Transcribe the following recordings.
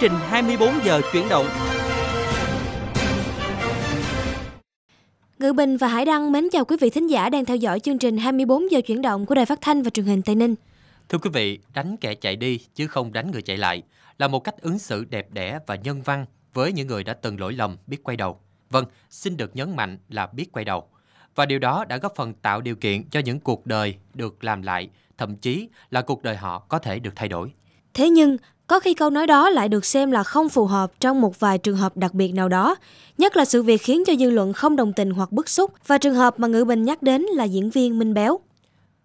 Chương trình 24 giờ chuyển động. Ngự Bình và Hải Đăng mến chào quý vị thính giả đang theo dõi chương trình 24 giờ chuyển động của Đài Phát thanh và Truyền hình Tây Ninh. Thưa quý vị, đánh kẻ chạy đi chứ không đánh người chạy lại là một cách ứng xử đẹp đẽ và nhân văn với những người đã từng lỗi lầm biết quay đầu. Vâng, xin được nhấn mạnh là biết quay đầu. Và điều đó đã góp phần tạo điều kiện cho những cuộc đời được làm lại, thậm chí là cuộc đời họ có thể được thay đổi. Thế nhưng, có khi câu nói đó lại được xem là không phù hợp trong một vài trường hợp đặc biệt nào đó, nhất là sự việc khiến cho dư luận không đồng tình hoặc bức xúc và trường hợp mà Ngự Bình nhắc đến là diễn viên Minh Béo.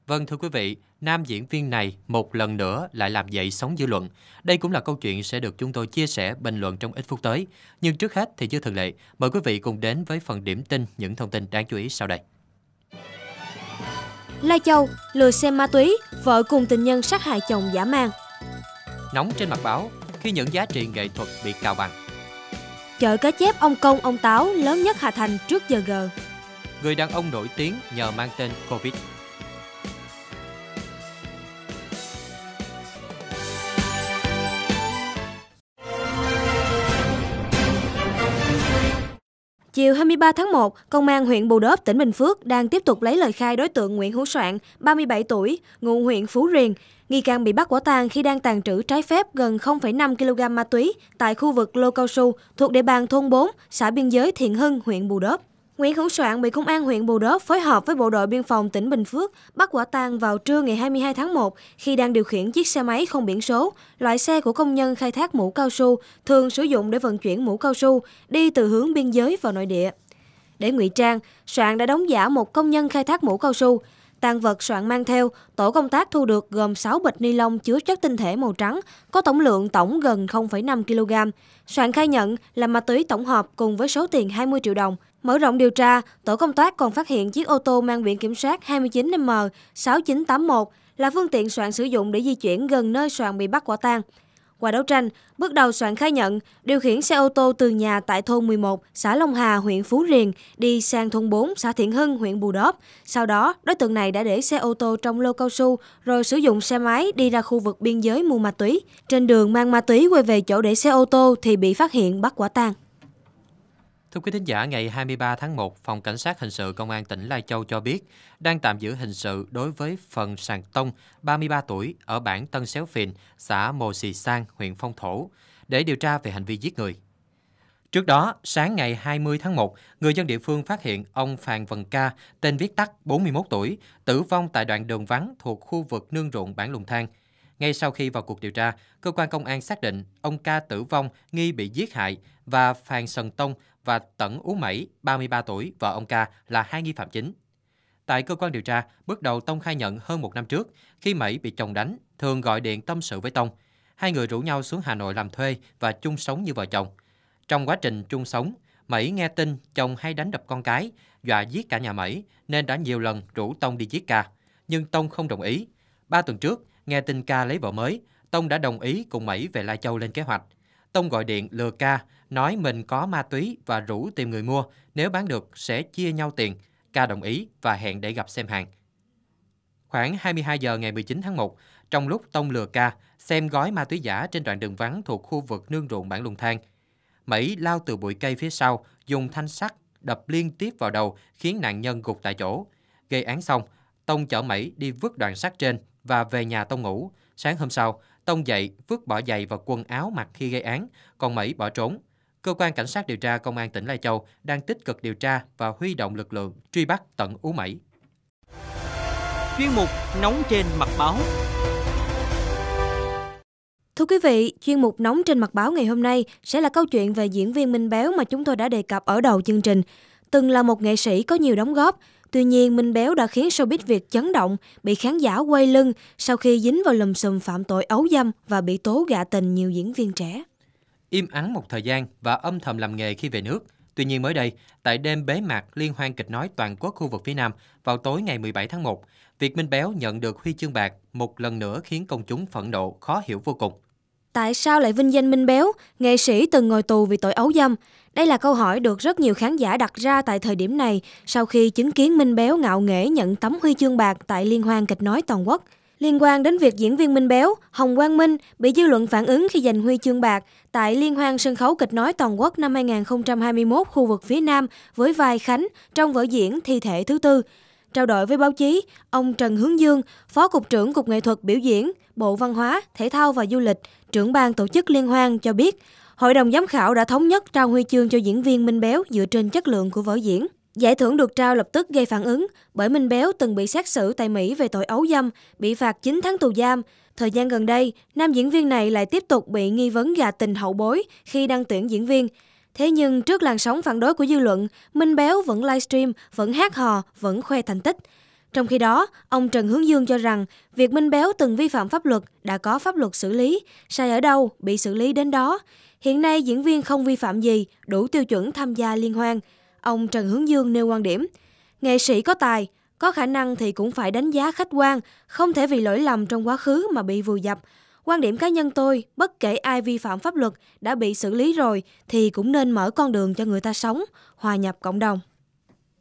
Vâng thưa quý vị, nam diễn viên này một lần nữa lại làm dậy sóng dư luận. Đây cũng là câu chuyện sẽ được chúng tôi chia sẻ bình luận trong ít phút tới. Nhưng trước hết thì như thường lệ, mời quý vị cùng đến với phần điểm tin những thông tin đáng chú ý sau đây. Lai Châu, lừa xem ma túy, vợ cùng tình nhân sát hại chồng giả mang nóng trên mặt báo khi những giá trị nghệ thuật bị cao bằng. Chợ cá chép ông Công ông Táo lớn nhất Hà Thành trước giờ G. Người đàn ông nổi tiếng nhờ mang tên Covid. Chiều 23 tháng 1, Công an huyện Bù Đốp, tỉnh Bình Phước đang tiếp tục lấy lời khai đối tượng Nguyễn Hữu Soạn, 37 tuổi, ngụ huyện Phú Riềng, nghi can bị bắt quả tang khi đang tàn trữ trái phép gần 0,5 kg ma túy tại khu vực lô cao su thuộc địa bàn thôn 4, xã biên giới Thiện Hưng, huyện Bù Đốp. Nguyễn Hữu Soạn bị Công an huyện Bù Đốp phối hợp với Bộ đội Biên phòng tỉnh Bình Phước bắt quả tang vào trưa ngày 22 tháng 1 khi đang điều khiển chiếc xe máy không biển số, loại xe của công nhân khai thác mũ cao su, thường sử dụng để vận chuyển mũ cao su, đi từ hướng biên giới vào nội địa. Để ngụy trang, Soạn đã đóng giả một công nhân khai thác mũ cao su. Tang vật Soạn mang theo, tổ công tác thu được gồm 6 bịch ni lông chứa chất tinh thể màu trắng, có tổng lượng tổng gần 0,5 kg. Soạn khai nhận là ma túy tổng hợp cùng với số tiền 20 triệu đồng. Mở rộng điều tra, tổ công tác còn phát hiện chiếc ô tô mang biển kiểm soát 29M6981 là phương tiện soạn sử dụng để di chuyển gần nơi soạn bị bắt quả tang. Qua đấu tranh, bước đầu soạn khai nhận điều khiển xe ô tô từ nhà tại thôn 11, xã Long Hà, huyện Phú Riềng đi sang thôn 4, xã Thiện Hưng, huyện Bù Đốp. Sau đó, đối tượng này đã để xe ô tô trong lô cao su rồi sử dụng xe máy đi ra khu vực biên giới mua ma túy. Trên đường mang ma túy quay về chỗ để xe ô tô thì bị phát hiện bắt quả tang. Thưa quý thính giả, ngày 23 tháng 1, Phòng Cảnh sát Hình sự Công an tỉnh Lai Châu cho biết đang tạm giữ hình sự đối với Phần Sàng Tông, 33 tuổi, ở bản Tân Xéo Phìn, xã Mồ Sì Sang, huyện Phong Thổ, để điều tra về hành vi giết người. Trước đó, sáng ngày 20 tháng 1, người dân địa phương phát hiện ông Phàn Vân Ca, tên viết tắt 41 tuổi, tử vong tại đoạn đường vắng thuộc khu vực nương ruộng bản Lùng Thang. Ngay sau khi vào cuộc điều tra, cơ quan công an xác định ông Ca tử vong nghi bị giết hại và Phàn Sần Tông và Tẩn Ú Mẩy, 33 tuổi, vợ ông Ca là hai nghi phạm chính. Tại cơ quan điều tra, bước đầu Tông khai nhận hơn một năm trước, khi Mẩy bị chồng đánh, thường gọi điện tâm sự với Tông. Hai người rủ nhau xuống Hà Nội làm thuê và chung sống như vợ chồng. Trong quá trình chung sống, Mẩy nghe tin chồng hay đánh đập con cái, dọa giết cả nhà Mẩy nên đã nhiều lần rủ Tông đi giết Ca. Nhưng Tông không đồng ý. Ba tuần trước, nghe tin Ca lấy vợ mới, Tông đã đồng ý cùng Mẩy về Lai Châu lên kế hoạch. Tông gọi điện lừa Ca nói mình có ma túy và rủ tìm người mua, nếu bán được sẽ chia nhau tiền. Ca đồng ý và hẹn để gặp xem hàng. Khoảng 22 giờ ngày 19 tháng 1, trong lúc Tông lừa Ca xem gói ma túy giả trên đoạn đường vắng thuộc khu vực nương ruộng bản Lùng Thang. Mỹ lao từ bụi cây phía sau, dùng thanh sắt đập liên tiếp vào đầu khiến nạn nhân gục tại chỗ. Gây án xong, Tông chở Mỹ đi vứt đoạn sắt trên và về nhà Tông ngủ. Sáng hôm sau, Tông dậy vứt bỏ giày và quần áo mặc khi gây án, còn Mỹ bỏ trốn cơ quan cảnh sát điều tra công an tỉnh Lai Châu đang tích cực điều tra và huy động lực lượng truy bắt tận ú mẩy. Chuyên mục Nóng trên mặt báo Thưa quý vị, chuyên mục Nóng trên mặt báo ngày hôm nay sẽ là câu chuyện về diễn viên Minh Béo mà chúng tôi đã đề cập ở đầu chương trình. Từng là một nghệ sĩ có nhiều đóng góp, Tuy nhiên, Minh Béo đã khiến showbiz Việt chấn động, bị khán giả quay lưng sau khi dính vào lùm xùm phạm tội ấu dâm và bị tố gạ tình nhiều diễn viên trẻ im ắng một thời gian và âm thầm làm nghề khi về nước. Tuy nhiên mới đây, tại đêm bế mạc Liên hoan kịch nói toàn quốc khu vực phía Nam vào tối ngày 17 tháng 1, Việt Minh Béo nhận được huy chương bạc một lần nữa khiến công chúng phẫn nộ, khó hiểu vô cùng. Tại sao lại vinh danh Minh Béo, nghệ sĩ từng ngồi tù vì tội ấu dâm? Đây là câu hỏi được rất nhiều khán giả đặt ra tại thời điểm này sau khi chứng kiến Minh Béo ngạo nghễ nhận tấm huy chương bạc tại Liên hoan kịch nói toàn quốc liên quan đến việc diễn viên Minh Béo, Hồng Quang Minh bị dư luận phản ứng khi giành huy chương bạc tại Liên hoan sân khấu kịch nói toàn quốc năm 2021 khu vực phía Nam với vai Khánh trong vở diễn Thi thể thứ tư. Trao đổi với báo chí, ông Trần Hướng Dương, Phó Cục trưởng Cục Nghệ thuật Biểu diễn, Bộ Văn hóa, Thể thao và Du lịch, trưởng ban tổ chức Liên hoan cho biết, Hội đồng giám khảo đã thống nhất trao huy chương cho diễn viên Minh Béo dựa trên chất lượng của vở diễn. Giải thưởng được trao lập tức gây phản ứng bởi Minh Béo từng bị xét xử tại Mỹ về tội ấu dâm, bị phạt 9 tháng tù giam. Thời gian gần đây, nam diễn viên này lại tiếp tục bị nghi vấn gà tình hậu bối khi đăng tuyển diễn viên. Thế nhưng trước làn sóng phản đối của dư luận, Minh Béo vẫn livestream, vẫn hát hò, vẫn khoe thành tích. Trong khi đó, ông Trần Hướng Dương cho rằng việc Minh Béo từng vi phạm pháp luật đã có pháp luật xử lý, sai ở đâu bị xử lý đến đó. Hiện nay diễn viên không vi phạm gì, đủ tiêu chuẩn tham gia liên hoan. Ông Trần Hướng Dương nêu quan điểm, nghệ sĩ có tài, có khả năng thì cũng phải đánh giá khách quan, không thể vì lỗi lầm trong quá khứ mà bị vùi dập. Quan điểm cá nhân tôi, bất kể ai vi phạm pháp luật đã bị xử lý rồi thì cũng nên mở con đường cho người ta sống, hòa nhập cộng đồng.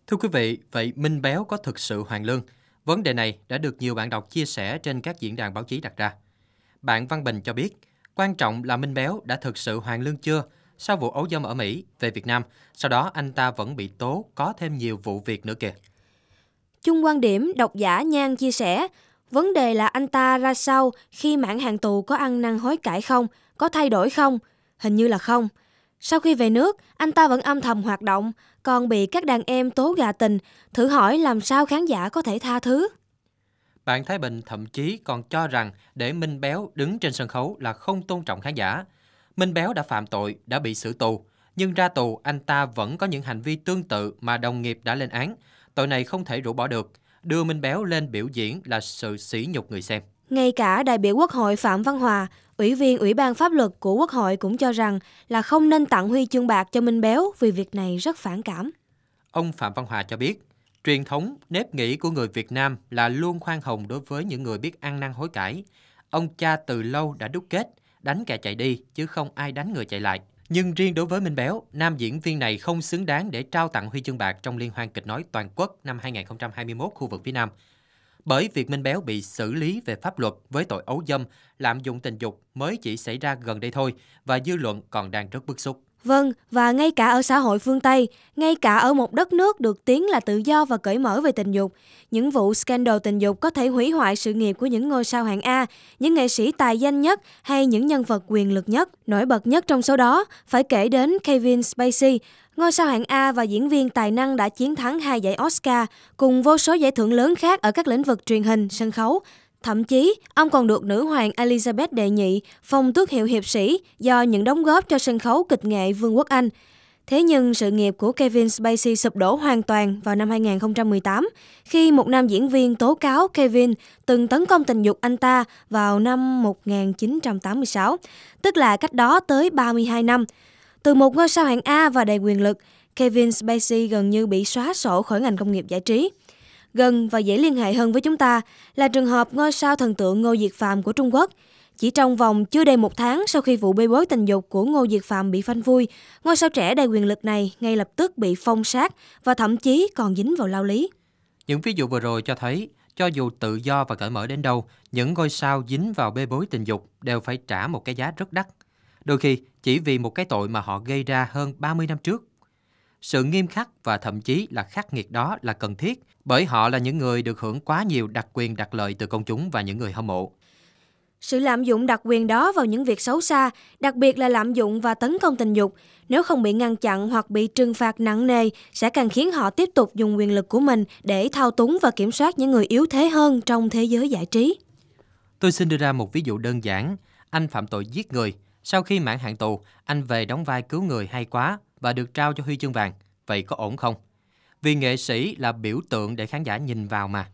Thưa quý vị, vậy Minh Béo có thực sự hoàn lương? Vấn đề này đã được nhiều bạn đọc chia sẻ trên các diễn đàn báo chí đặt ra. Bạn Văn Bình cho biết, quan trọng là Minh Béo đã thực sự hoàn lương chưa – sau vụ ấu dâm ở Mỹ về Việt Nam. Sau đó anh ta vẫn bị tố có thêm nhiều vụ việc nữa kìa. Chung quan điểm độc giả Nhan chia sẻ, vấn đề là anh ta ra sao khi mãn hàng tù có ăn năn hối cải không, có thay đổi không? Hình như là không. Sau khi về nước, anh ta vẫn âm thầm hoạt động, còn bị các đàn em tố gà tình, thử hỏi làm sao khán giả có thể tha thứ. Bạn Thái Bình thậm chí còn cho rằng để Minh Béo đứng trên sân khấu là không tôn trọng khán giả. Minh Béo đã phạm tội, đã bị xử tù. Nhưng ra tù, anh ta vẫn có những hành vi tương tự mà đồng nghiệp đã lên án. Tội này không thể rũ bỏ được. Đưa Minh Béo lên biểu diễn là sự sỉ nhục người xem. Ngay cả đại biểu Quốc hội Phạm Văn Hòa, Ủy viên Ủy ban Pháp luật của Quốc hội cũng cho rằng là không nên tặng huy chương bạc cho Minh Béo vì việc này rất phản cảm. Ông Phạm Văn Hòa cho biết, truyền thống, nếp nghĩ của người Việt Nam là luôn khoan hồng đối với những người biết ăn năn hối cải. Ông cha từ lâu đã đúc kết, đánh kẻ chạy đi chứ không ai đánh người chạy lại. Nhưng riêng đối với Minh Béo, nam diễn viên này không xứng đáng để trao tặng huy chương bạc trong liên hoan kịch nói toàn quốc năm 2021 khu vực phía Nam. Bởi việc Minh Béo bị xử lý về pháp luật với tội ấu dâm, lạm dụng tình dục mới chỉ xảy ra gần đây thôi và dư luận còn đang rất bức xúc. Vâng, và ngay cả ở xã hội phương Tây, ngay cả ở một đất nước được tiếng là tự do và cởi mở về tình dục, những vụ scandal tình dục có thể hủy hoại sự nghiệp của những ngôi sao hạng A, những nghệ sĩ tài danh nhất hay những nhân vật quyền lực nhất. Nổi bật nhất trong số đó phải kể đến Kevin Spacey, ngôi sao hạng A và diễn viên tài năng đã chiến thắng hai giải Oscar cùng vô số giải thưởng lớn khác ở các lĩnh vực truyền hình, sân khấu, Thậm chí, ông còn được nữ hoàng Elizabeth đệ nhị phong tước hiệu hiệp sĩ do những đóng góp cho sân khấu kịch nghệ Vương quốc Anh. Thế nhưng sự nghiệp của Kevin Spacey sụp đổ hoàn toàn vào năm 2018 khi một nam diễn viên tố cáo Kevin từng tấn công tình dục anh ta vào năm 1986, tức là cách đó tới 32 năm. Từ một ngôi sao hạng A và đầy quyền lực, Kevin Spacey gần như bị xóa sổ khỏi ngành công nghiệp giải trí gần và dễ liên hệ hơn với chúng ta là trường hợp ngôi sao thần tượng Ngô Diệt Phạm của Trung Quốc. Chỉ trong vòng chưa đầy một tháng sau khi vụ bê bối tình dục của Ngô Diệt Phạm bị phanh phui, ngôi sao trẻ đầy quyền lực này ngay lập tức bị phong sát và thậm chí còn dính vào lao lý. Những ví dụ vừa rồi cho thấy, cho dù tự do và cởi mở đến đâu, những ngôi sao dính vào bê bối tình dục đều phải trả một cái giá rất đắt. Đôi khi, chỉ vì một cái tội mà họ gây ra hơn 30 năm trước sự nghiêm khắc và thậm chí là khắc nghiệt đó là cần thiết bởi họ là những người được hưởng quá nhiều đặc quyền đặc lợi từ công chúng và những người hâm mộ. Sự lạm dụng đặc quyền đó vào những việc xấu xa, đặc biệt là lạm dụng và tấn công tình dục, nếu không bị ngăn chặn hoặc bị trừng phạt nặng nề sẽ càng khiến họ tiếp tục dùng quyền lực của mình để thao túng và kiểm soát những người yếu thế hơn trong thế giới giải trí. Tôi xin đưa ra một ví dụ đơn giản. Anh phạm tội giết người. Sau khi mãn hạn tù, anh về đóng vai cứu người hay quá, và được trao cho huy chương vàng, vậy có ổn không? Vì nghệ sĩ là biểu tượng để khán giả nhìn vào mà.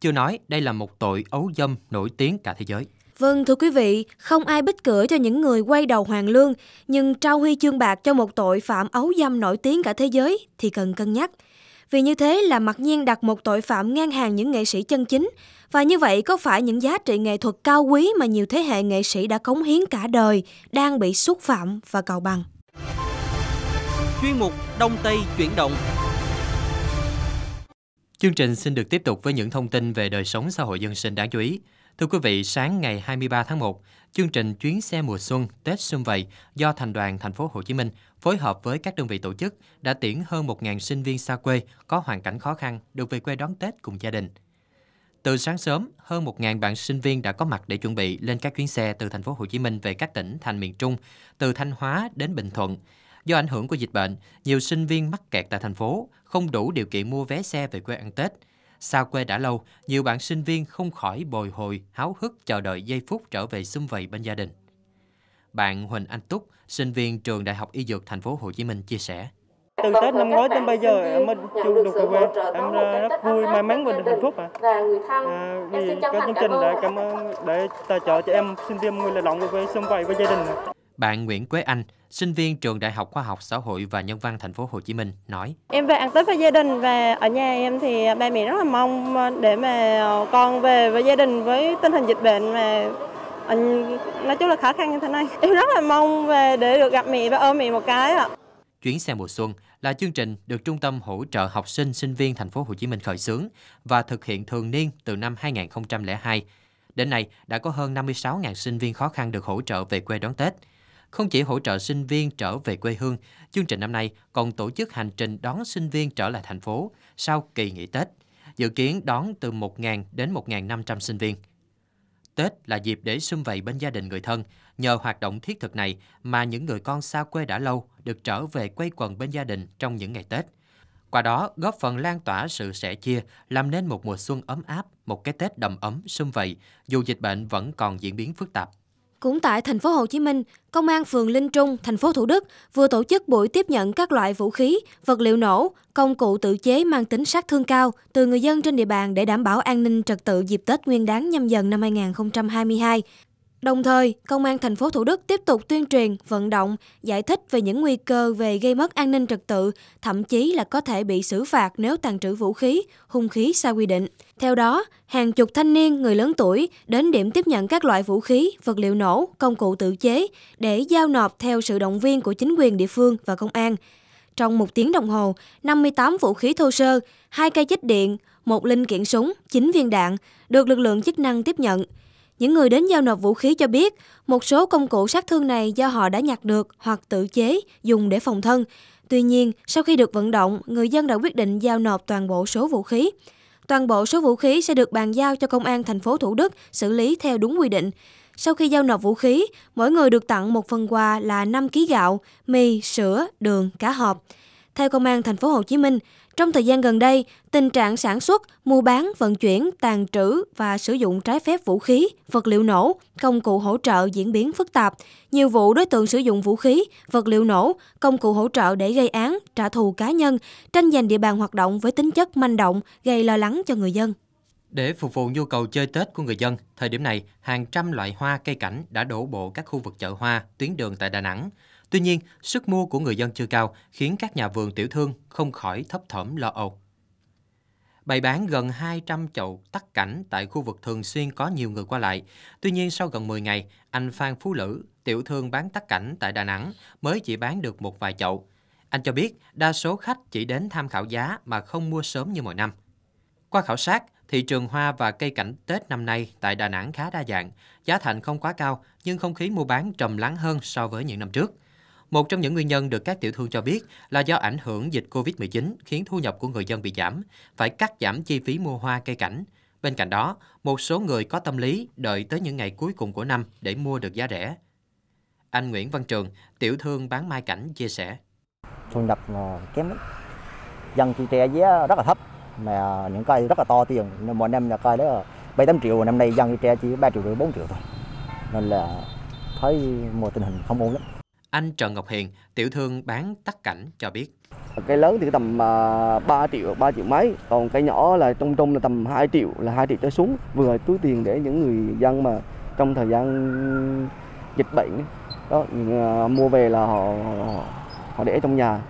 Chưa nói đây là một tội ấu dâm nổi tiếng cả thế giới. Vâng thưa quý vị, không ai bích cửa cho những người quay đầu hoàng lương, nhưng trao huy chương bạc cho một tội phạm ấu dâm nổi tiếng cả thế giới thì cần cân nhắc. Vì như thế là mặc nhiên đặt một tội phạm ngang hàng những nghệ sĩ chân chính, và như vậy có phải những giá trị nghệ thuật cao quý mà nhiều thế hệ nghệ sĩ đã cống hiến cả đời đang bị xúc phạm và cầu bằng? chuyên mục Đông Tây chuyển động. Chương trình xin được tiếp tục với những thông tin về đời sống xã hội dân sinh đáng chú ý. Thưa quý vị, sáng ngày 23 tháng 1, chương trình chuyến xe mùa xuân Tết xuân vầy do thành đoàn thành phố Hồ Chí Minh phối hợp với các đơn vị tổ chức đã tiễn hơn 1.000 sinh viên xa quê có hoàn cảnh khó khăn được về quê đón Tết cùng gia đình. Từ sáng sớm, hơn 1.000 bạn sinh viên đã có mặt để chuẩn bị lên các chuyến xe từ thành phố Hồ Chí Minh về các tỉnh thành miền Trung, từ Thanh Hóa đến Bình Thuận. Do ảnh hưởng của dịch bệnh, nhiều sinh viên mắc kẹt tại thành phố, không đủ điều kiện mua vé xe về quê ăn Tết. Xa quê đã lâu, nhiều bạn sinh viên không khỏi bồi hồi, háo hức chờ đợi giây phút trở về xung vầy bên gia đình. Bạn Huỳnh Anh Túc, sinh viên trường Đại học Y Dược Thành phố Hồ Chí Minh chia sẻ từ Tết năm ngoái đến bây giờ mình chưa được về quê em rất vui may mắn và được hạnh phúc ạ à. vì có chương trình đã cảm ơn để tài trợ cho em sinh viên người lao động về quê xung vầy với gia đình bạn Nguyễn Quế Anh, sinh viên trường Đại học Khoa học Xã hội và Nhân văn Thành phố Hồ Chí Minh nói: Em về ăn Tết với gia đình và ở nhà em thì ba mẹ rất là mong để mà con về với gia đình với tình hình dịch bệnh mà ờ, nói chung là khó khăn như thế này. Em rất là mong về để được gặp mẹ và ôm mẹ một cái ạ. Chuyến xe mùa xuân là chương trình được Trung tâm hỗ trợ học sinh sinh viên thành phố Hồ Chí Minh khởi xướng và thực hiện thường niên từ năm 2002. Đến nay đã có hơn 56.000 sinh viên khó khăn được hỗ trợ về quê đón Tết. Không chỉ hỗ trợ sinh viên trở về quê hương, chương trình năm nay còn tổ chức hành trình đón sinh viên trở lại thành phố sau kỳ nghỉ Tết, dự kiến đón từ 1.000 đến 1.500 sinh viên. Tết là dịp để sum vầy bên gia đình người thân. Nhờ hoạt động thiết thực này mà những người con xa quê đã lâu được trở về quây quần bên gia đình trong những ngày Tết. Qua đó góp phần lan tỏa sự sẻ chia, làm nên một mùa xuân ấm áp, một cái Tết đầm ấm, sum vầy, dù dịch bệnh vẫn còn diễn biến phức tạp. Cũng tại thành phố Hồ Chí Minh, Công an phường Linh Trung, thành phố Thủ Đức vừa tổ chức buổi tiếp nhận các loại vũ khí, vật liệu nổ, công cụ tự chế mang tính sát thương cao từ người dân trên địa bàn để đảm bảo an ninh trật tự dịp Tết Nguyên đán nhâm dần năm 2022. Đồng thời, Công an thành phố Thủ Đức tiếp tục tuyên truyền, vận động, giải thích về những nguy cơ về gây mất an ninh trật tự, thậm chí là có thể bị xử phạt nếu tàn trữ vũ khí, hung khí sai quy định. Theo đó, hàng chục thanh niên, người lớn tuổi đến điểm tiếp nhận các loại vũ khí, vật liệu nổ, công cụ tự chế để giao nộp theo sự động viên của chính quyền địa phương và công an. Trong một tiếng đồng hồ, 58 vũ khí thô sơ, hai cây chích điện, một linh kiện súng, 9 viên đạn được lực lượng chức năng tiếp nhận – những người đến giao nộp vũ khí cho biết, một số công cụ sát thương này do họ đã nhặt được hoặc tự chế dùng để phòng thân. Tuy nhiên, sau khi được vận động, người dân đã quyết định giao nộp toàn bộ số vũ khí. Toàn bộ số vũ khí sẽ được bàn giao cho công an thành phố Thủ Đức xử lý theo đúng quy định. Sau khi giao nộp vũ khí, mỗi người được tặng một phần quà là 5 kg gạo, mì, sữa, đường, cá hộp. Theo công an thành phố Hồ Chí Minh, trong thời gian gần đây, tình trạng sản xuất, mua bán, vận chuyển, tàn trữ và sử dụng trái phép vũ khí, vật liệu nổ, công cụ hỗ trợ diễn biến phức tạp. Nhiều vụ đối tượng sử dụng vũ khí, vật liệu nổ, công cụ hỗ trợ để gây án, trả thù cá nhân, tranh giành địa bàn hoạt động với tính chất manh động, gây lo lắng cho người dân. Để phục vụ nhu cầu chơi Tết của người dân, thời điểm này, hàng trăm loại hoa cây cảnh đã đổ bộ các khu vực chợ hoa, tuyến đường tại Đà Nẵng. Tuy nhiên, sức mua của người dân chưa cao khiến các nhà vườn tiểu thương không khỏi thấp thỏm lo âu. Bày bán gần 200 chậu tắc cảnh tại khu vực thường xuyên có nhiều người qua lại. Tuy nhiên, sau gần 10 ngày, anh Phan Phú Lữ, tiểu thương bán tắc cảnh tại Đà Nẵng, mới chỉ bán được một vài chậu. Anh cho biết, đa số khách chỉ đến tham khảo giá mà không mua sớm như mọi năm. Qua khảo sát, thị trường hoa và cây cảnh Tết năm nay tại Đà Nẵng khá đa dạng. Giá thành không quá cao, nhưng không khí mua bán trầm lắng hơn so với những năm trước. Một trong những nguyên nhân được các tiểu thương cho biết là do ảnh hưởng dịch COVID-19 khiến thu nhập của người dân bị giảm, phải cắt giảm chi phí mua hoa cây cảnh. Bên cạnh đó, một số người có tâm lý đợi tới những ngày cuối cùng của năm để mua được giá rẻ. Anh Nguyễn Văn Trường, tiểu thương bán mai cảnh chia sẻ. Thu nhập ờ, kém lắm. Dân chi tre giá rất là thấp, mà những cây rất là to tiền. Nên mỗi năm là cây đó là 7 8 triệu, năm nay dân chi tre chỉ 3 triệu rưỡi 4 triệu thôi. Nên là thấy mùa tình hình không ổn lắm. Anh Trần Ngọc Hiền, tiểu thương bán tắc cảnh cho biết. Cây lớn thì tầm 3 à, triệu, 3 triệu mấy, còn cây nhỏ là trung trung là tầm 2 triệu, là 2 triệu trở xuống. Vừa túi tiền để những người dân mà trong thời gian dịch bệnh đó à, mua về là họ họ để trong nhà.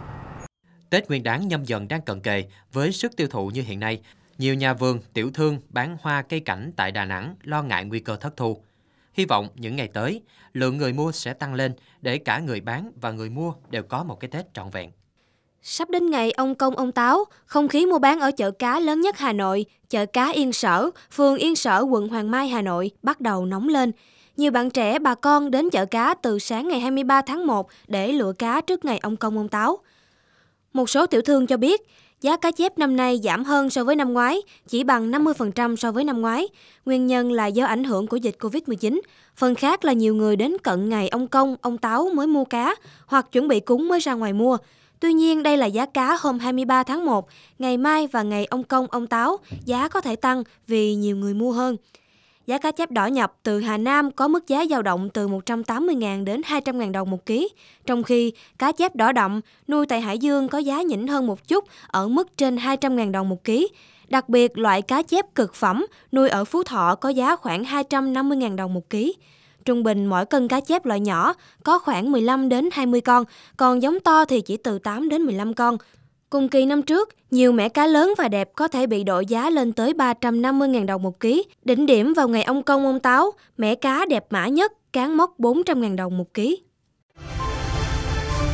Tết Nguyên đán nhâm dần đang cận kề với sức tiêu thụ như hiện nay, nhiều nhà vườn, tiểu thương bán hoa cây cảnh tại Đà Nẵng lo ngại nguy cơ thất thu. Hy vọng những ngày tới, lượng người mua sẽ tăng lên để cả người bán và người mua đều có một cái Tết trọn vẹn. Sắp đến ngày ông công ông táo, không khí mua bán ở chợ cá lớn nhất Hà Nội, chợ cá Yên Sở, phường Yên Sở, quận Hoàng Mai, Hà Nội bắt đầu nóng lên. Nhiều bạn trẻ, bà con đến chợ cá từ sáng ngày 23 tháng 1 để lựa cá trước ngày ông công ông táo. Một số tiểu thương cho biết, Giá cá chép năm nay giảm hơn so với năm ngoái, chỉ bằng 50% so với năm ngoái. Nguyên nhân là do ảnh hưởng của dịch Covid-19. Phần khác là nhiều người đến cận ngày ông Công, ông Táo mới mua cá hoặc chuẩn bị cúng mới ra ngoài mua. Tuy nhiên, đây là giá cá hôm 23 tháng 1, ngày mai và ngày ông Công, ông Táo, giá có thể tăng vì nhiều người mua hơn. Giá cá chép đỏ nhập từ Hà Nam có mức giá dao động từ 180.000 đến 200.000 đồng một ký, trong khi cá chép đỏ đậm nuôi tại Hải Dương có giá nhỉnh hơn một chút ở mức trên 200.000 đồng một ký. Đặc biệt, loại cá chép cực phẩm nuôi ở Phú Thọ có giá khoảng 250.000 đồng một ký. Trung bình mỗi cân cá chép loại nhỏ có khoảng 15 đến 20 con, còn giống to thì chỉ từ 8 đến 15 con. Cùng kỳ năm trước, nhiều mẻ cá lớn và đẹp có thể bị đội giá lên tới 350.000 đồng một ký. Đỉnh điểm vào ngày ông công ông táo, mẻ cá đẹp mã nhất cán mốc 400.000 đồng một ký.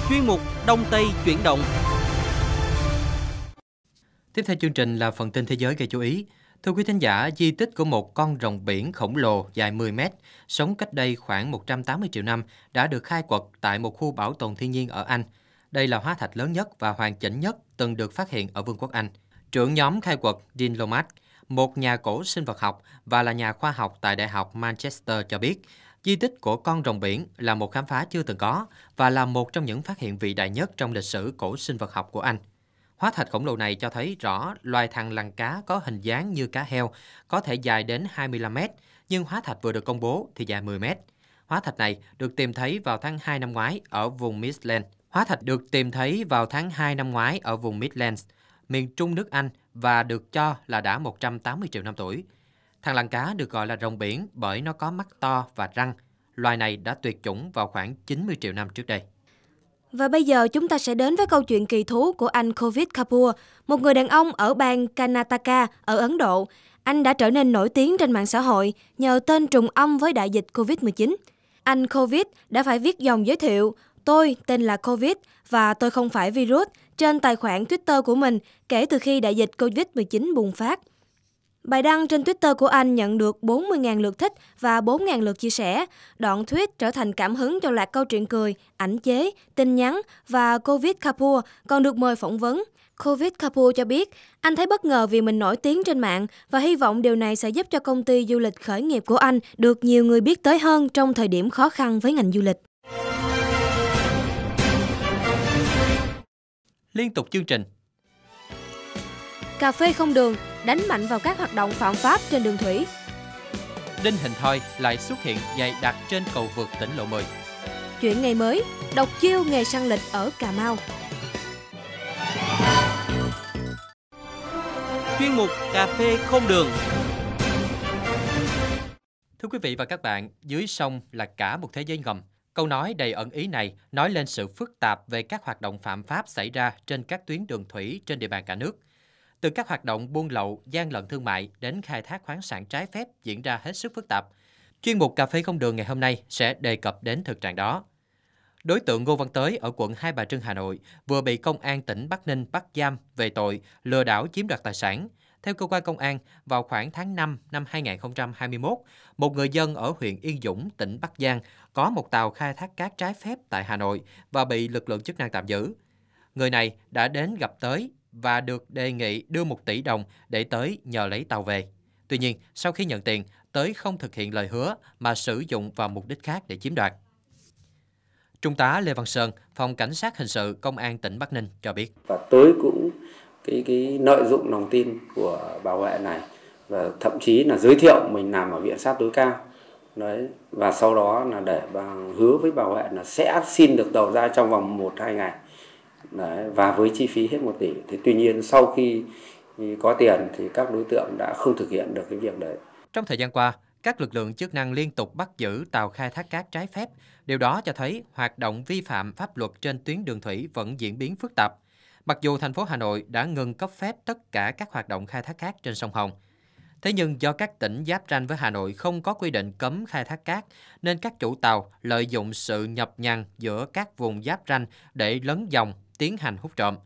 Chuyên mục Đông Tây chuyển động Tiếp theo chương trình là phần tin thế giới gây chú ý. Thưa quý thính giả, di tích của một con rồng biển khổng lồ dài 10 mét, sống cách đây khoảng 180 triệu năm, đã được khai quật tại một khu bảo tồn thiên nhiên ở Anh – đây là hóa thạch lớn nhất và hoàn chỉnh nhất từng được phát hiện ở Vương quốc Anh. Trưởng nhóm khai quật Dean Lomax, một nhà cổ sinh vật học và là nhà khoa học tại Đại học Manchester cho biết, di tích của con rồng biển là một khám phá chưa từng có và là một trong những phát hiện vĩ đại nhất trong lịch sử cổ sinh vật học của Anh. Hóa thạch khổng lồ này cho thấy rõ loài thằn lằn cá có hình dáng như cá heo, có thể dài đến 25 mét, nhưng hóa thạch vừa được công bố thì dài 10 mét. Hóa thạch này được tìm thấy vào tháng 2 năm ngoái ở vùng Midland. Hóa thạch được tìm thấy vào tháng 2 năm ngoái ở vùng Midlands, miền trung nước Anh và được cho là đã 180 triệu năm tuổi. Thằng lằn cá được gọi là rồng biển bởi nó có mắt to và răng. Loài này đã tuyệt chủng vào khoảng 90 triệu năm trước đây. Và bây giờ chúng ta sẽ đến với câu chuyện kỳ thú của anh Covid Kapoor, một người đàn ông ở bang Karnataka ở Ấn Độ. Anh đã trở nên nổi tiếng trên mạng xã hội nhờ tên trùng âm với đại dịch Covid-19. Anh Covid đã phải viết dòng giới thiệu Tôi tên là COVID và tôi không phải virus trên tài khoản Twitter của mình kể từ khi đại dịch COVID-19 bùng phát. Bài đăng trên Twitter của anh nhận được 40.000 lượt thích và 4.000 lượt chia sẻ. Đoạn tweet trở thành cảm hứng cho loạt câu chuyện cười, ảnh chế, tin nhắn và Covid Kapoor còn được mời phỏng vấn. Covid Kapoor cho biết, anh thấy bất ngờ vì mình nổi tiếng trên mạng và hy vọng điều này sẽ giúp cho công ty du lịch khởi nghiệp của anh được nhiều người biết tới hơn trong thời điểm khó khăn với ngành du lịch. liên tục chương trình. Cà phê không đường đánh mạnh vào các hoạt động phạm pháp trên đường thủy. Đinh Hình Thoi lại xuất hiện dày đặc trên cầu vượt tỉnh lộ 10. Chuyện ngày mới, độc chiêu nghề săn lịch ở Cà Mau. Chuyên mục Cà phê không đường Thưa quý vị và các bạn, dưới sông là cả một thế giới ngầm. Câu nói đầy ẩn ý này nói lên sự phức tạp về các hoạt động phạm pháp xảy ra trên các tuyến đường thủy trên địa bàn cả nước. Từ các hoạt động buôn lậu, gian lận thương mại đến khai thác khoáng sản trái phép diễn ra hết sức phức tạp. Chuyên mục Cà phê không đường ngày hôm nay sẽ đề cập đến thực trạng đó. Đối tượng Ngô Văn Tới ở quận Hai Bà Trưng, Hà Nội vừa bị Công an tỉnh Bắc Ninh bắt giam về tội lừa đảo chiếm đoạt tài sản – theo cơ quan công an, vào khoảng tháng 5 năm 2021, một người dân ở huyện Yên Dũng, tỉnh Bắc Giang có một tàu khai thác cát trái phép tại Hà Nội và bị lực lượng chức năng tạm giữ. Người này đã đến gặp tới và được đề nghị đưa một tỷ đồng để tới nhờ lấy tàu về. Tuy nhiên, sau khi nhận tiền, tới không thực hiện lời hứa mà sử dụng vào mục đích khác để chiếm đoạt. Trung tá Lê Văn Sơn, Phòng Cảnh sát Hình sự Công an tỉnh Bắc Ninh cho biết. Và Tới cũng cái cái lợi dụng lòng tin của bảo vệ này và thậm chí là giới thiệu mình làm ở viện sát tối cao đấy và sau đó là để bà, hứa với bảo vệ là sẽ xin được đầu ra trong vòng một hai ngày đấy, và với chi phí hết một tỷ thế tuy nhiên sau khi có tiền thì các đối tượng đã không thực hiện được cái việc đấy trong thời gian qua các lực lượng chức năng liên tục bắt giữ tàu khai thác cát trái phép điều đó cho thấy hoạt động vi phạm pháp luật trên tuyến đường thủy vẫn diễn biến phức tạp mặc dù thành phố Hà Nội đã ngừng cấp phép tất cả các hoạt động khai thác cát trên sông Hồng. Thế nhưng do các tỉnh giáp ranh với Hà Nội không có quy định cấm khai thác cát, nên các chủ tàu lợi dụng sự nhập nhằn giữa các vùng giáp ranh để lấn dòng, tiến hành hút trộm.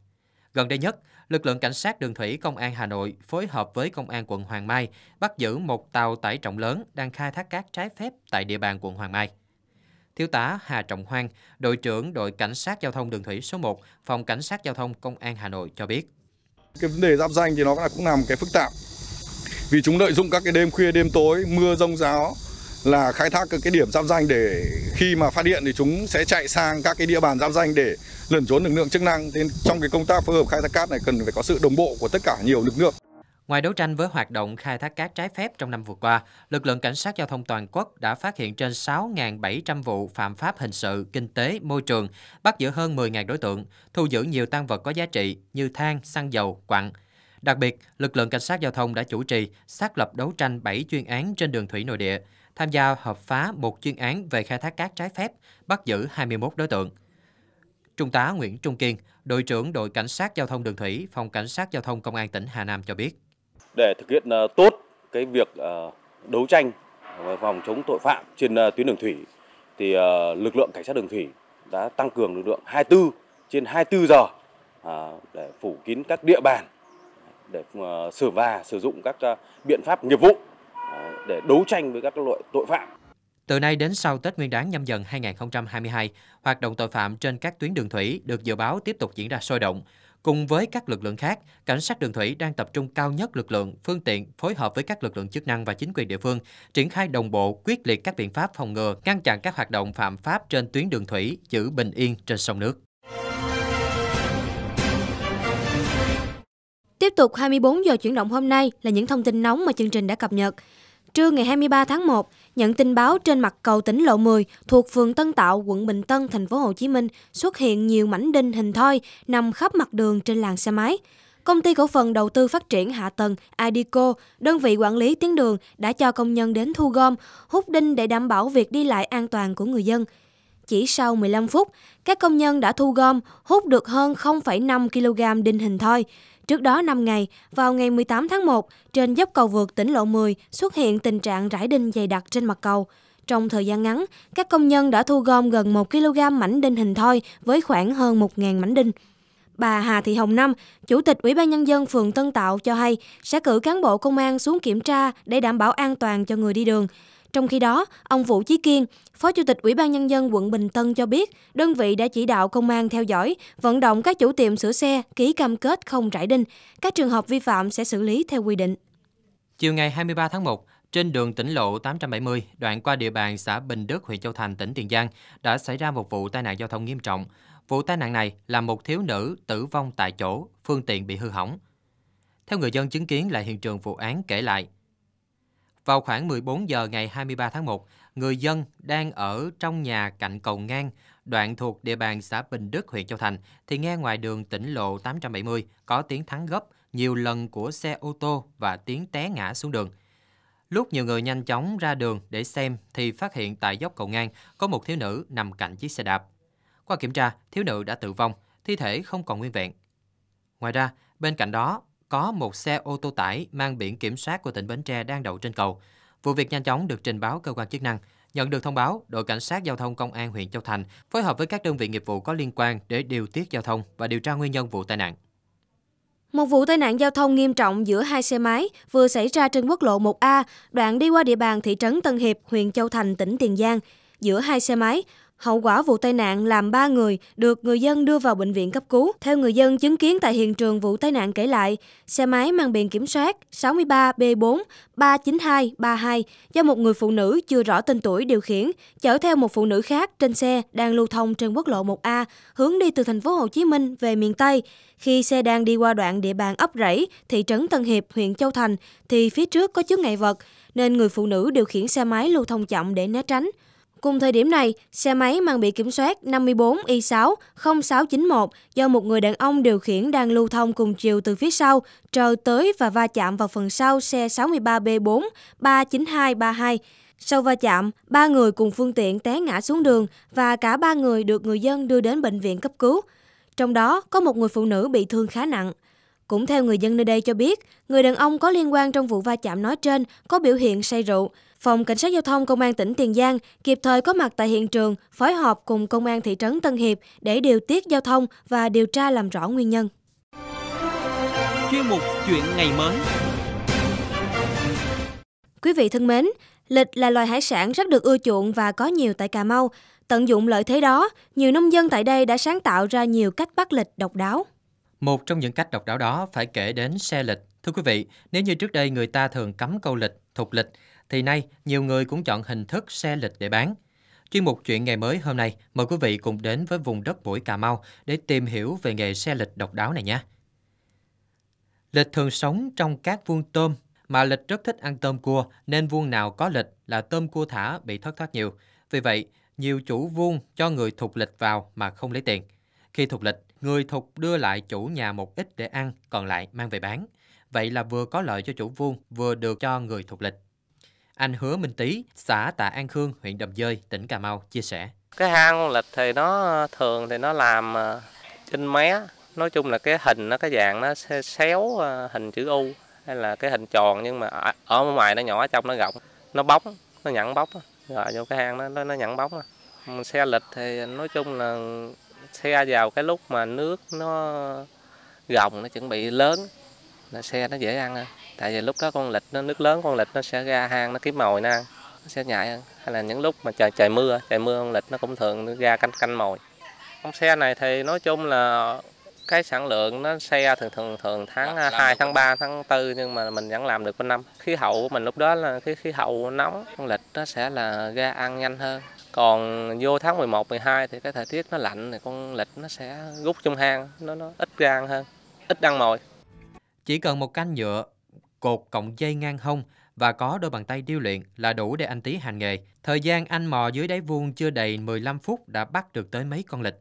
Gần đây nhất, lực lượng cảnh sát đường thủy Công an Hà Nội phối hợp với Công an quận Hoàng Mai bắt giữ một tàu tải trọng lớn đang khai thác cát trái phép tại địa bàn quận Hoàng Mai. Thiếu tá Hà Trọng Hoang, đội trưởng đội cảnh sát giao thông đường thủy số 1, phòng cảnh sát giao thông công an Hà Nội cho biết. Cái vấn đề giáp danh thì nó cũng là một cái phức tạp. Vì chúng lợi dụng các cái đêm khuya, đêm tối, mưa rông gió là khai thác các cái điểm giáp danh để khi mà phát hiện thì chúng sẽ chạy sang các cái địa bàn giáp danh để lẩn trốn lực lượng chức năng. Nên trong cái công tác phối hợp khai thác cát này cần phải có sự đồng bộ của tất cả nhiều lực lượng. Ngoài đấu tranh với hoạt động khai thác cát trái phép trong năm vừa qua, lực lượng cảnh sát giao thông toàn quốc đã phát hiện trên 6.700 vụ phạm pháp hình sự, kinh tế, môi trường, bắt giữ hơn 10.000 đối tượng, thu giữ nhiều tăng vật có giá trị như than, xăng dầu, quặng. Đặc biệt, lực lượng cảnh sát giao thông đã chủ trì xác lập đấu tranh 7 chuyên án trên đường thủy nội địa, tham gia hợp phá một chuyên án về khai thác cát trái phép, bắt giữ 21 đối tượng. Trung tá Nguyễn Trung Kiên, đội trưởng đội cảnh sát giao thông đường thủy, phòng cảnh sát giao thông công an tỉnh Hà Nam cho biết. Để thực hiện ờ, tốt cái việc ờ, đấu tranh phòng chống tội phạm trên ờ, tuyến đường thủy thì lực lượng cảnh sát đường thủy đã tăng cường lực lượng 24 trên 24 giờ để phủ kín các địa bàn để xử và sử dụng các biện pháp nghiệp vụ để đấu tranh với các loại tội phạm. Từ nay đến sau Tết Nguyên đán nhâm dần 2022, hoạt động tội phạm trên các tuyến đường thủy được dự báo tiếp tục diễn ra sôi động. Cùng với các lực lượng khác, cảnh sát đường thủy đang tập trung cao nhất lực lượng, phương tiện phối hợp với các lực lượng chức năng và chính quyền địa phương, triển khai đồng bộ, quyết liệt các biện pháp phòng ngừa, ngăn chặn các hoạt động phạm pháp trên tuyến đường thủy, giữ bình yên trên sông nước. Tiếp tục 24 giờ chuyển động hôm nay là những thông tin nóng mà chương trình đã cập nhật. Trưa ngày 23 tháng 1, nhận tin báo trên mặt cầu tỉnh lộ 10 thuộc phường Tân Tạo, quận Bình Tân, thành phố Hồ Chí Minh xuất hiện nhiều mảnh đinh hình thoi nằm khắp mặt đường trên làn xe máy. Công ty cổ phần đầu tư phát triển hạ tầng Adico, đơn vị quản lý tuyến đường đã cho công nhân đến thu gom, hút đinh để đảm bảo việc đi lại an toàn của người dân. Chỉ sau 15 phút, các công nhân đã thu gom, hút được hơn 0,5 kg đinh hình thoi. Trước đó 5 ngày, vào ngày 18 tháng 1, trên dốc cầu vượt tỉnh Lộ 10 xuất hiện tình trạng rải đinh dày đặc trên mặt cầu. Trong thời gian ngắn, các công nhân đã thu gom gần 1 kg mảnh đinh hình thoi với khoảng hơn 1.000 mảnh đinh. Bà Hà Thị Hồng Năm, Chủ tịch Ủy ban Nhân dân phường Tân Tạo cho hay sẽ cử cán bộ công an xuống kiểm tra để đảm bảo an toàn cho người đi đường. Trong khi đó, ông Vũ Chí Kiên, Phó Chủ tịch Ủy ban Nhân dân quận Bình Tân cho biết, đơn vị đã chỉ đạo công an theo dõi, vận động các chủ tiệm sửa xe ký cam kết không rải đinh. Các trường hợp vi phạm sẽ xử lý theo quy định. Chiều ngày 23 tháng 1, trên đường tỉnh lộ 870, đoạn qua địa bàn xã Bình Đức, huyện Châu Thành, tỉnh Tiền Giang, đã xảy ra một vụ tai nạn giao thông nghiêm trọng. Vụ tai nạn này là một thiếu nữ tử vong tại chỗ, phương tiện bị hư hỏng. Theo người dân chứng kiến lại hiện trường vụ án kể lại, vào khoảng 14 giờ ngày 23 tháng 1, người dân đang ở trong nhà cạnh cầu ngang, đoạn thuộc địa bàn xã Bình Đức, huyện Châu Thành, thì nghe ngoài đường tỉnh lộ 870 có tiếng thắng gấp nhiều lần của xe ô tô và tiếng té ngã xuống đường. Lúc nhiều người nhanh chóng ra đường để xem thì phát hiện tại dốc cầu ngang có một thiếu nữ nằm cạnh chiếc xe đạp. Qua kiểm tra, thiếu nữ đã tử vong, thi thể không còn nguyên vẹn. Ngoài ra, bên cạnh đó, có một xe ô tô tải mang biển kiểm soát của tỉnh Bến Tre đang đậu trên cầu. Vụ việc nhanh chóng được trình báo cơ quan chức năng. Nhận được thông báo, đội cảnh sát giao thông công an huyện Châu Thành phối hợp với các đơn vị nghiệp vụ có liên quan để điều tiết giao thông và điều tra nguyên nhân vụ tai nạn. Một vụ tai nạn giao thông nghiêm trọng giữa hai xe máy vừa xảy ra trên quốc lộ 1A, đoạn đi qua địa bàn thị trấn Tân Hiệp, huyện Châu Thành, tỉnh Tiền Giang. Giữa hai xe máy, Hậu quả vụ tai nạn làm 3 người được người dân đưa vào bệnh viện cấp cứu. Theo người dân chứng kiến tại hiện trường vụ tai nạn kể lại, xe máy mang biển kiểm soát 63B4 39232 do một người phụ nữ chưa rõ tên tuổi điều khiển chở theo một phụ nữ khác trên xe đang lưu thông trên quốc lộ 1A hướng đi từ thành phố Hồ Chí Minh về miền Tây. Khi xe đang đi qua đoạn địa bàn ấp Rẫy, thị trấn Tân Hiệp, huyện Châu Thành thì phía trước có chứa ngại vật nên người phụ nữ điều khiển xe máy lưu thông chậm để né tránh. Cùng thời điểm này, xe máy mang bị kiểm soát 54 y 60691 do một người đàn ông điều khiển đang lưu thông cùng chiều từ phía sau, trờ tới và va chạm vào phần sau xe 63B4 39232. Sau va chạm, ba người cùng phương tiện té ngã xuống đường và cả ba người được người dân đưa đến bệnh viện cấp cứu. Trong đó có một người phụ nữ bị thương khá nặng. Cũng theo người dân nơi đây cho biết, người đàn ông có liên quan trong vụ va chạm nói trên có biểu hiện say rượu. Phòng Cảnh sát Giao thông Công an tỉnh Tiền Giang kịp thời có mặt tại hiện trường, phối hợp cùng Công an thị trấn Tân Hiệp để điều tiết giao thông và điều tra làm rõ nguyên nhân. Chuyên mục Chuyện ngày mới Quý vị thân mến, lịch là loài hải sản rất được ưa chuộng và có nhiều tại Cà Mau. Tận dụng lợi thế đó, nhiều nông dân tại đây đã sáng tạo ra nhiều cách bắt lịch độc đáo. Một trong những cách độc đáo đó phải kể đến xe lịch. Thưa quý vị, nếu như trước đây người ta thường cấm câu lịch, thục lịch, thì nay nhiều người cũng chọn hình thức xe lịch để bán. Chuyên mục Chuyện ngày mới hôm nay, mời quý vị cùng đến với vùng đất mũi Cà Mau để tìm hiểu về nghề xe lịch độc đáo này nhé. Lịch thường sống trong các vuông tôm, mà lịch rất thích ăn tôm cua nên vuông nào có lịch là tôm cua thả bị thất thoát nhiều. Vì vậy, nhiều chủ vuông cho người thục lịch vào mà không lấy tiền. Khi thục lịch, người thục đưa lại chủ nhà một ít để ăn, còn lại mang về bán. Vậy là vừa có lợi cho chủ vuông, vừa được cho người thục lịch. Anh Hứa Minh Tý, xã Tạ An Khương, huyện Đầm Dơi, tỉnh Cà Mau chia sẻ. Cái hang con lịch thì nó thường thì nó làm trên à, mé, nói chung là cái hình nó cái dạng nó xéo à, hình chữ U hay là cái hình tròn nhưng mà ở, ngoài nó nhỏ trong nó rộng, nó bóng, nó nhẵn bóng rồi vô cái hang nó nó nhẵn bóng xe lịch thì nói chung là xe vào cái lúc mà nước nó rộng nó chuẩn bị lớn là xe nó dễ ăn hơn tại vì lúc đó con lịch nó nước lớn con lịch nó sẽ ra hang nó kiếm mồi nó ăn nó sẽ nhảy hơn hay là những lúc mà trời trời mưa trời mưa con lịch nó cũng thường nó ra canh canh mồi con xe này thì nói chung là cái sản lượng nó xe thường thường thường tháng làm, 2, tháng 3, tháng 4 nhưng mà mình vẫn làm được bên năm. Khí hậu của mình lúc đó là cái khí hậu nóng, con lịch nó sẽ là ra ăn nhanh hơn. Còn vô tháng 11, 12 thì cái thời tiết nó lạnh thì con lịch nó sẽ rút trong hang, nó nó ít ra ăn hơn, ít ăn mồi. Chỉ cần một canh nhựa cột cộng dây ngang hông và có đôi bàn tay điêu luyện là đủ để anh tí hành nghề. Thời gian anh mò dưới đáy vuông chưa đầy 15 phút đã bắt được tới mấy con lịch.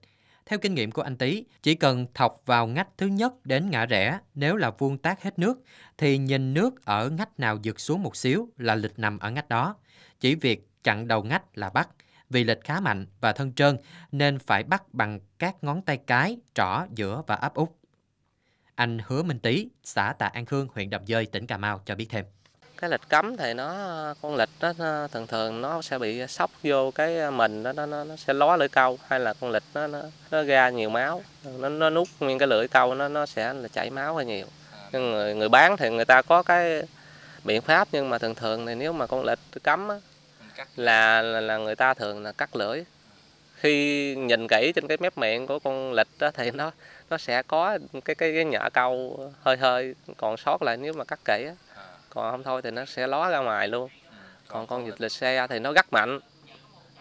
Theo kinh nghiệm của anh Tý, chỉ cần thọc vào ngách thứ nhất đến ngã rẽ, nếu là vuông tác hết nước, thì nhìn nước ở ngách nào dược xuống một xíu là lịch nằm ở ngách đó. Chỉ việc chặn đầu ngách là bắt. Vì lịch khá mạnh và thân trơn, nên phải bắt bằng các ngón tay cái, trỏ, giữa và áp út. Anh Hứa Minh Tý, xã Tạ An Khương, huyện Đầm Dơi, tỉnh Cà Mau cho biết thêm. Cái lịch cấm thì nó con lịch nó thường thường nó sẽ bị sóc vô cái mình nó nó, nó sẽ ló lưỡi câu hay là con lịch nó nó, nó ra nhiều máu, nó nó nuốt nguyên cái lưỡi câu nó nó sẽ là chảy máu hơi nhiều. Nhưng người người bán thì người ta có cái biện pháp nhưng mà thường thường thì nếu mà con lịch cấm á, là, là là người ta thường là cắt lưỡi khi nhìn kỹ trên cái mép miệng của con lịch đó thì nó nó sẽ có cái cái, cái nhợ câu hơi hơi còn sót lại nếu mà cắt kỹ á. À. còn không thôi thì nó sẽ ló ra ngoài luôn ừ, còn con vịt lịch xe thì nó rất mạnh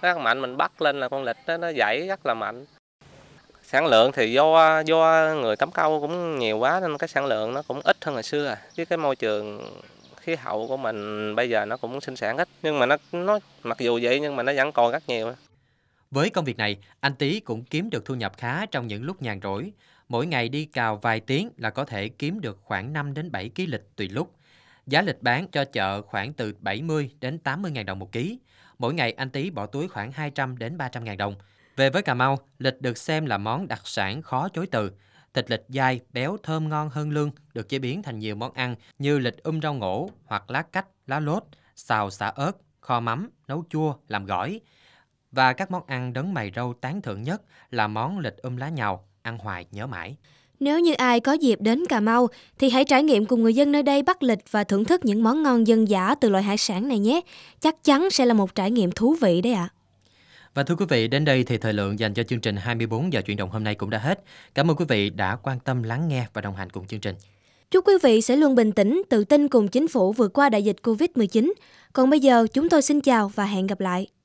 nó rất mạnh mình bắt lên là con lịch đó, nó dãy rất là mạnh sản lượng thì do do người tắm câu cũng nhiều quá nên cái sản lượng nó cũng ít hơn ngày xưa chứ cái môi trường khí hậu của mình bây giờ nó cũng sinh sản ít nhưng mà nó nó mặc dù vậy nhưng mà nó vẫn còn rất nhiều với công việc này, anh Tý cũng kiếm được thu nhập khá trong những lúc nhàn rỗi mỗi ngày đi cào vài tiếng là có thể kiếm được khoảng 5 đến 7 ký lịch tùy lúc. Giá lịch bán cho chợ khoảng từ 70 đến 80 ngàn đồng một ký. Mỗi ngày anh Tý bỏ túi khoảng 200 đến 300 ngàn đồng. Về với Cà Mau, lịch được xem là món đặc sản khó chối từ. Thịt lịch dai, béo, thơm ngon hơn lương được chế biến thành nhiều món ăn như lịch um rau ngổ hoặc lá cách, lá lốt, xào xả ớt, kho mắm, nấu chua, làm gỏi. Và các món ăn đấng mày râu tán thưởng nhất là món lịch um lá nhào ăn hoài nhớ mãi. Nếu như ai có dịp đến Cà Mau thì hãy trải nghiệm cùng người dân nơi đây bắt lịch và thưởng thức những món ngon dân dã từ loại hải sản này nhé. Chắc chắn sẽ là một trải nghiệm thú vị đấy ạ. À. Và thưa quý vị, đến đây thì thời lượng dành cho chương trình 24 giờ chuyển động hôm nay cũng đã hết. Cảm ơn quý vị đã quan tâm lắng nghe và đồng hành cùng chương trình. Chúc quý vị sẽ luôn bình tĩnh, tự tin cùng chính phủ vượt qua đại dịch Covid-19. Còn bây giờ, chúng tôi xin chào và hẹn gặp lại.